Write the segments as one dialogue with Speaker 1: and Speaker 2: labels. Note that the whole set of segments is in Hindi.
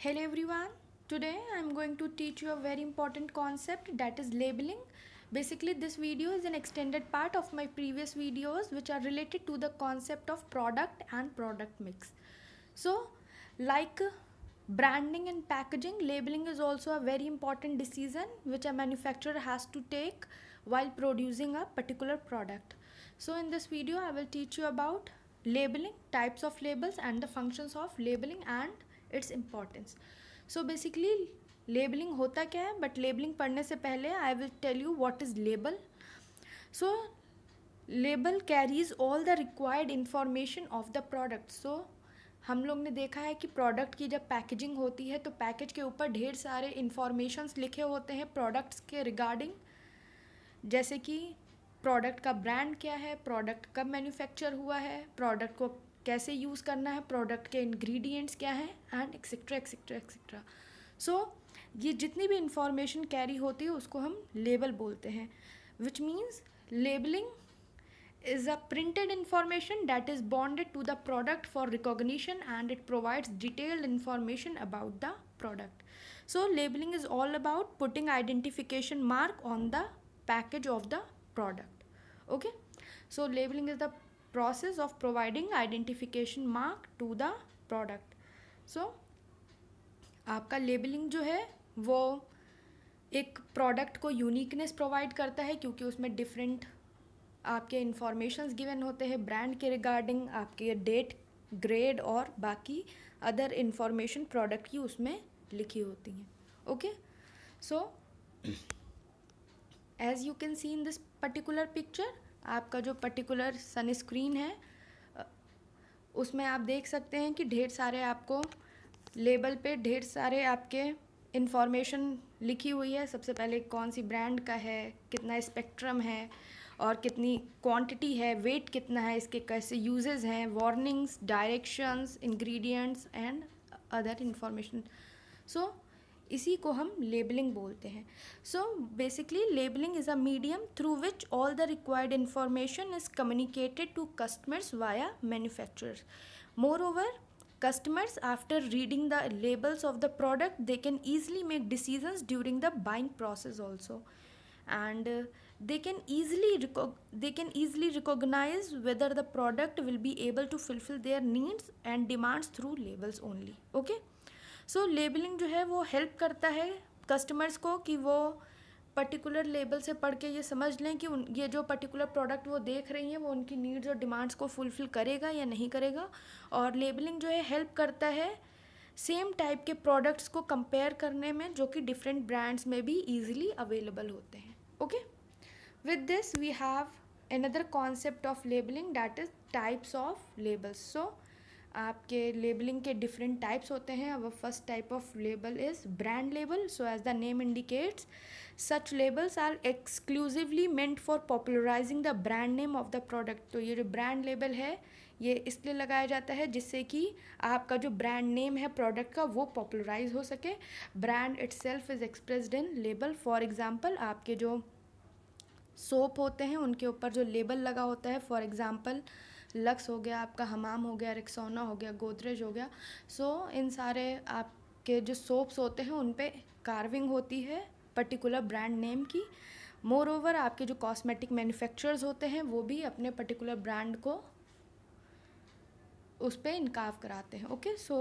Speaker 1: Hello everyone. Today I am going to teach you a very important concept that is labeling. Basically this video is an extended part of my previous videos which are related to the concept of product and product mix. So like uh, branding and packaging, labeling is also a very important decision which a manufacturer has to take while producing a particular product. So in this video I will teach you about labeling, types of labels and the functions of labeling and its importance so basically labelling होता क्या है बट लेबलिंग पढ़ने से पहले I will tell you what is label so label carries all the required information of the product so हम लोग ने देखा है कि प्रोडक्ट की जब पैकेजिंग होती है तो पैकेज के ऊपर ढेर सारे इंफॉर्मेशंस लिखे होते हैं प्रोडक्ट्स के रिगार्डिंग जैसे कि प्रोडक्ट का ब्रांड क्या है प्रोडक्ट कब मैन्युफैक्चर हुआ है प्रोडक्ट को कैसे यूज़ करना है प्रोडक्ट के इंग्रेडिएंट्स क्या हैं and etcetera etcetera etcetera so ये जितनी भी इंफॉर्मेशन कैरी होती है उसको हम लेबल बोलते हैं which means labelling is a printed information that is bonded to the product for recognition and it provides detailed information about the product so labelling is all about putting identification mark on the package of the product okay so labelling is the process of providing identification mark to the product so आपका लेबलिंग जो है वो एक प्रोडक्ट को यूनिकनेस प्रोवाइड करता है क्योंकि उसमें डिफरेंट आपके इंफॉर्मेशंस गिवन होते हैं ब्रांड के रिगार्डिंग आपके डेट ग्रेड और बाकी अदर इन्फॉर्मेशन प्रोडक्ट की उसमें लिखी होती हैं okay so as you can see in this particular picture आपका जो पर्टिकुलर सनस्क्रीन है उसमें आप देख सकते हैं कि ढेर सारे आपको लेबल पे ढेर सारे आपके इन्फॉर्मेशन लिखी हुई है सबसे पहले कौन सी ब्रांड का है कितना स्पेक्ट्रम है और कितनी क्वांटिटी है वेट कितना है इसके कैसे यूजेस हैं warnings directions ingredients and other information so इसी को हम लेबलिंग बोलते हैं so basically labelling is a medium through which all the required information is communicated to customers via manufacturers moreover customers after reading the labels of the product they can easily make decisions during the buying process also and they can easily they can easily recognise whether the product will be able to fulfil their needs and demands through labels only okay so so, labelling जो है वो हेल्प करता है कस्टमर्स को कि वो पर्टिकुलर लेबल से पढ़ के ये समझ लें कि उन ये जो पर्टिकुलर प्रोडक्ट वो देख रही हैं वो उनकी नीड्स और डिमांड्स को फुलफ़िल करेगा या नहीं करेगा और लेबलिंग जो है हेल्प करता है सेम टाइप के प्रोडक्ट्स को कंपेयर करने में जो कि डिफरेंट ब्रांड्स में भी ईजिली अवेलेबल होते हैं okay with this we have another concept of labelling that is types of labels so आपके लेबलिंग के डिफरेंट टाइप्स होते हैं अब first type of label is brand label so as the name indicates such labels are exclusively meant for popularising the brand name of the product तो ये जो ब्रांड लेबल है ये इसलिए लगाया जाता है जिससे कि आपका जो ब्रांड नेम है प्रोडक्ट का वो पॉपुलराइज हो सके brand itself is expressed in label for example आपके जो सोप होते हैं उनके ऊपर जो लेबल लगा होता है फॉर एग्ज़ाम्पल लक्स हो गया आपका हमाम हो गया रिक्सोना हो गया गोदरेज हो गया सो इन सारे आपके जो सोप्स होते हैं उन पर कार्विंग होती है पर्टिकुलर ब्रांड नेम की मोर ओवर आपके जो कॉस्मेटिक मैन्युफैक्चरर्स होते हैं वो भी अपने पर्टिकुलर ब्रांड को उस पर इनकाव कराते हैं okay so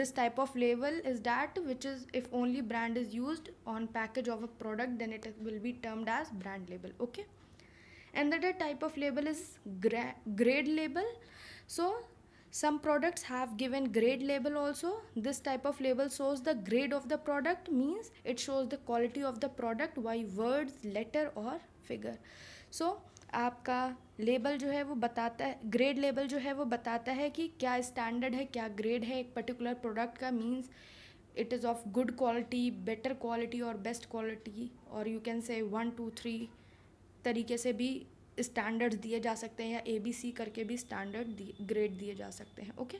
Speaker 1: this type of level is that which is if only brand is use on package of a product then it will be termed as brand level okay another type of label is gra grade label so some products have given grade label also this type of label shows the grade of the product means it shows the quality of the product by words letter or figure so आपका लेबल जो है वो बताता है ग्रेड लेबल जो है वो बताता है कि क्या स्टैंडर्ड है क्या ग्रेड है एक पर्टिकुलर प्रोडक्ट का means it is of good quality better quality और बेस्ट क्वालिटी और you can say one two three तरीके से भी स्टैंडर्ड दिए जा सकते हैं या ए बी सी करके भी स्टैंडर्ड ग्रेड दिए जा सकते हैं okay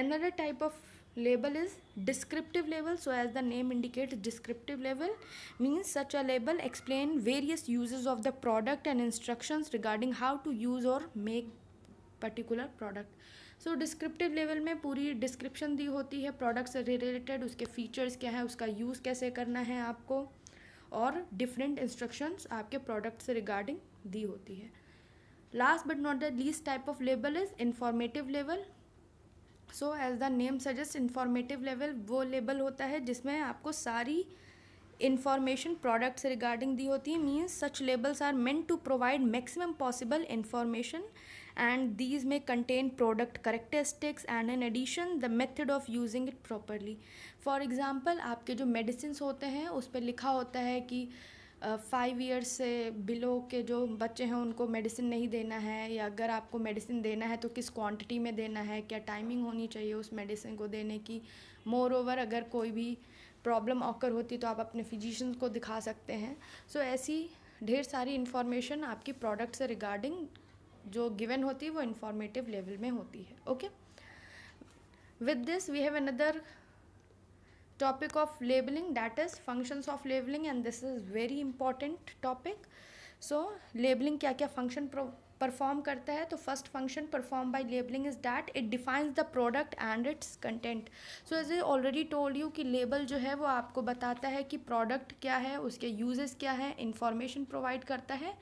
Speaker 1: another type of label is descriptive level so as the name indicate descriptive level means such a label explain various usages of the product and instruction regarding how to use और make particular product so descriptive level में पूरी डिस्क्रिप्शन दी होती है प्रोडक्ट से रिलेटेड उसके फीचर्स क्या है उसका यूज़ कैसे करना है आपको और डिफरेंट इंस्ट्रक्शंस आपके प्रोडक्ट से रिगार्डिंग दी होती है last but not the least type of label is informative level so as the name suggest informative level वो लेबल होता है जिसमें आपको सारी इन्फॉर्मेशन प्रोडक्ट्स रिगार्डिंग दी होती है means such labels are meant to provide maximum possible information and these may contain product characteristics and in addition the method of using it properly for example आपके जो medicines होते हैं उस पर लिखा होता है कि फाइव ईयर्स से बिलो के जो बच्चे हैं उनको मेडिसिन नहीं देना है या अगर आपको मेडिसिन देना है तो किस क्वांटिटी में देना है क्या टाइमिंग होनी चाहिए उस मेडिसिन को देने की मोर ओवर अगर कोई भी प्रॉब्लम ऑकर होती तो आप अपने फिजिशन को दिखा सकते हैं सो so, ऐसी ढेर सारी इन्फॉर्मेशन आपकी प्रोडक्ट से रिगार्डिंग जो गिवन होती है वो इन्फॉर्मेटिव लेवल में होती है okay with this we have another topic of labelling that is functions of labelling and this is very important topic so labelling क्या क्या फंक्शन परफॉर्म करता है तो first function perform by labelling is that it defines the product and its content so as I already told you कि लेबल जो है वो आपको बताता है कि प्रोडक्ट क्या है उसके यूजेस क्या है इंफॉर्मेशन प्रोवाइड करता है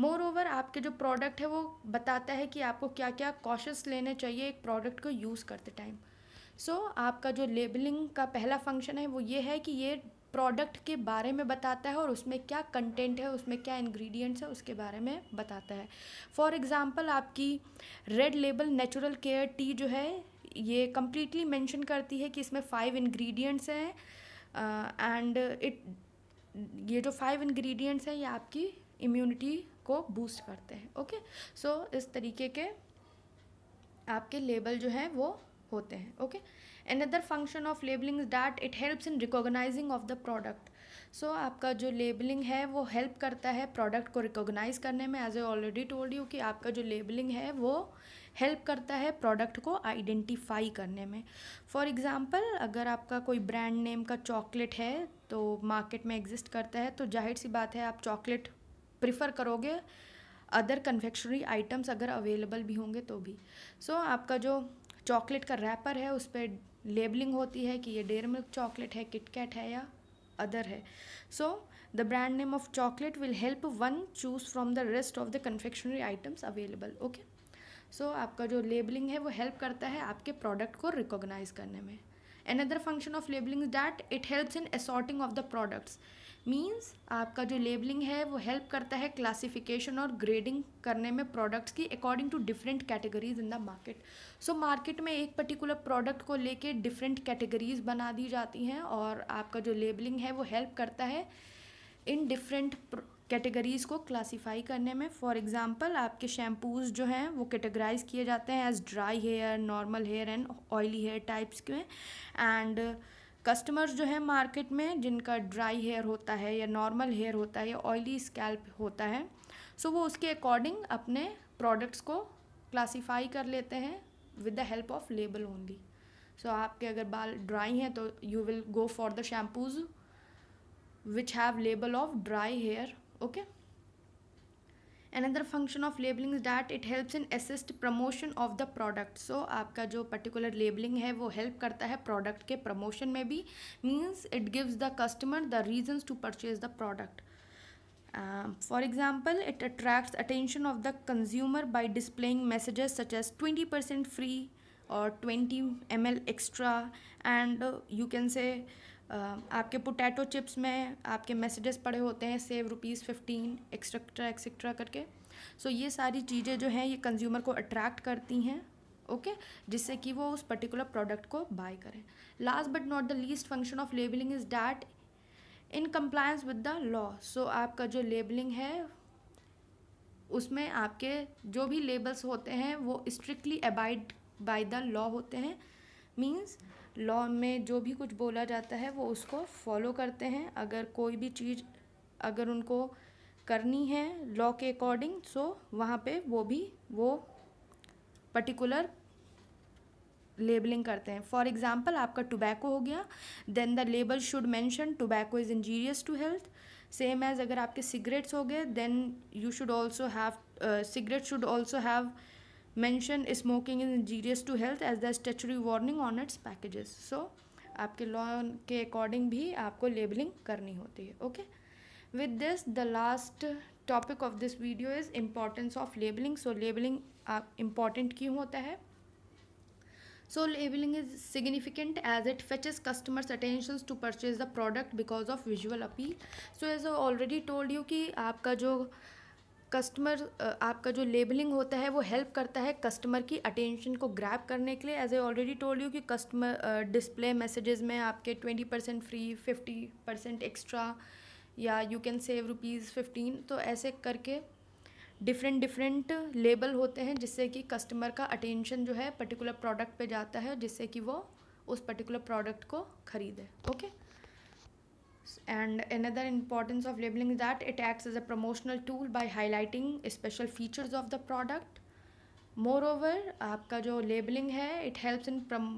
Speaker 1: मोर ओवर आपके जो प्रोडक्ट है वो बताता है कि आपको क्या क्या कॉशस लेने चाहिए एक प्रोडक्ट को यूज़ करते टाइम सो so, आपका जो लेबलिंग का पहला फंक्शन है वो ये है कि ये प्रोडक्ट के बारे में बताता है और उसमें क्या कंटेंट है उसमें क्या इंग्रेडिएंट्स है उसके बारे में बताता है फॉर एग्ज़ाम्पल आपकी red label natural care tea जो है ये कम्प्लीटली मेंशन करती है कि इसमें फ़ाइव इंग्रेडिएंट्स हैं एंड uh, इट ये जो फाइव इंग्रेडिएंट्स हैं ये आपकी इम्यूनिटी को बूस्ट करते हैं ओके सो so, इस तरीके के आपके लेबल जो हैं वो होते हैं okay another function of labelling that it helps in recognising of the product so आपका जो लेबलिंग है वो हेल्प करता है प्रोडक्ट को रिकॉग्नाइज करने में as a already told you कि आपका जो लेबलिंग है वो हेल्प करता है प्रोडक्ट को आइडेंटिफाई करने में फॉर एग्ज़ाम्पल अगर आपका कोई ब्रांड नेम का चॉकलेट है तो मार्केट में एग्जिस्ट करता है तो जाहिर सी बात है आप चॉकलेट प्रिफर करोगे अदर कन्फेक्शनरी आइटम्स अगर अवेलेबल भी होंगे तो भी सो so, आपका जो चॉकलेट का रैपर है उस पर लेबलिंग होती है कि ये डेयर मिल्क चॉकलेट है किटकैट है या अदर है so the brand name of chocolate will help one choose from the rest of the confectionery items available okay so आपका जो लेबलिंग है वो हेल्प करता है आपके प्रोडक्ट को रिकॉग्नाइज करने में an other function of labelling that it helps in assorting of the products means आपका जो लेबलिंग है वो हेल्प करता है क्लासिफिकेशन और ग्रेडिंग करने में प्रोडक्ट्स की according to different categories in the market so market में एक पर्टिकुलर प्रोडक्ट को लेके डिफरेंट कैटेगरीज बना दी जाती हैं और आपका जो लेबलिंग है वो हेल्प करता है इन डिफरेंट कैटेगरीज़ को क्लासीफाई करने में फॉर एग्ज़ाम्पल आपके शैम्पूज़ जो हैं वो कैटेगराइज किए जाते हैं as dry hair normal hair and oily hair types के एंड कस्टमर्स जो है मार्केट में जिनका ड्राई हेयर होता है या नॉर्मल हेयर होता है या ऑयली स्कैल्प होता है सो so वो उसके अकॉर्डिंग अपने प्रोडक्ट्स को क्लासीफाई कर लेते हैं with the help of label only so आपके अगर बाल ड्राई हैं तो you will go for the shampoos which have label of dry hair okay another function of labeling is that it helps in assist promotion of the product so आपका जो particular labeling है वो help करता है product के promotion में भी means it gives the customer the reasons to purchase the product Uh, for example, it attracts attention of the consumer by displaying messages such as 20% free or 20 ml extra and uh, you can say आपके पोटैटो चिप्स में आपके मैसेजेस पड़े होते हैं save rupees fifteen etcetera etcetera करके सो ये सारी चीज़ें जो हैं ये कंज्यूमर को अट्रैक्ट करती हैं ओके okay? जिससे कि वो उस पर्टिकुलर प्रोडक्ट को बाय करें last but not the least function of labelling is that in compliance with the law so आपका जो लेबलिंग है उसमें आपके जो भी लेबल्स होते हैं वो strictly abide by the law होते हैं मीन्स लॉ में जो भी कुछ बोला जाता है वो उसको फॉलो करते हैं अगर कोई भी चीज़ अगर उनको करनी है लॉ के अकॉर्डिंग सो वहाँ पे वो भी वो पर्टिकुलर लेबलिंग करते हैं फॉर एग्ज़ाम्पल आपका टोबैको हो गया then the label should mention tobacco is injurious to health same as अगर आपके सिगरेट्स हो गए then you should also have cigarette should also have mention smoking is injurious to health as the statutory warning on its packages so आपके लॉ के अकॉर्डिंग भी आपको लेबलिंग करनी होती है okay with this the last topic of this video is importance of labelling so labelling आप इम्पॉर्टेंट क्यों होता है so labelling is significant as it fetches customers attention to purchase the product because of visual appeal so as already told you कि आपका जो कस्टमर आपका जो लेबलिंग होता है वो हेल्प करता है कस्टमर की अटेंशन को ग्रैप करने के लिए as a already told you कि कस्टमर डिस्प्ले मैसेजेस में आपके twenty percent free fifty percent extra या you can save rupees fifteen तो ऐसे करके डिफरेंट डिफरेंट लेबल होते हैं जिससे कि कस्टमर का अटेंशन जो है पर्टिकुलर प्रोडक्ट पे जाता है जिससे कि वो उस पर्टिकुलर प्रोडक्ट को ख़रीदे okay okay? and another importance of labeling is that it acts as a promotional tool by highlighting special features of the product moreover आपका जो labeling है it helps in prom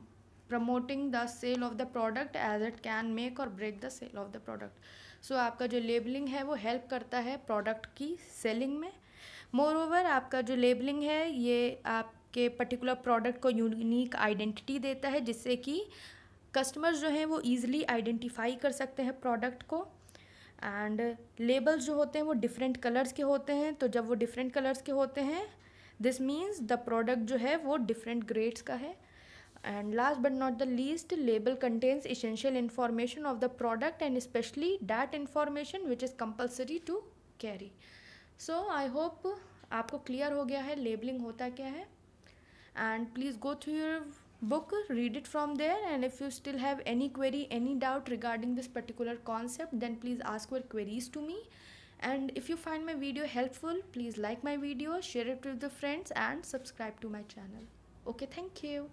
Speaker 1: promoting the sale of the product as it can make or break the sale of the product so आपका जो labeling है वो help करता है product की selling में moreover आपका जो labeling है ये आपके particular product को unique identity देता है जिससे कि कस्टमर्स जो हैं वो ईज़िली आइडेंटिफाई कर सकते हैं प्रोडक्ट को एंड लेबल्स जो होते हैं वो डिफरेंट कलर्स के होते हैं तो जब वो डिफरेंट कलर्स के होते हैं दिस मीन्स द प्रोडक्ट जो है वो डिफरेंट ग्रेड्स का है and last but not the least label contains essential information of the product and specially that information which is compulsory to carry so I hope आपको क्लियर हो गया है लेबलिंग होता क्या है and please go through your book read it from there and if you still have any query any doubt regarding this particular concept then please ask your queries to me and if you find my video helpful please like my video share it with the friends and subscribe to my channel okay thank you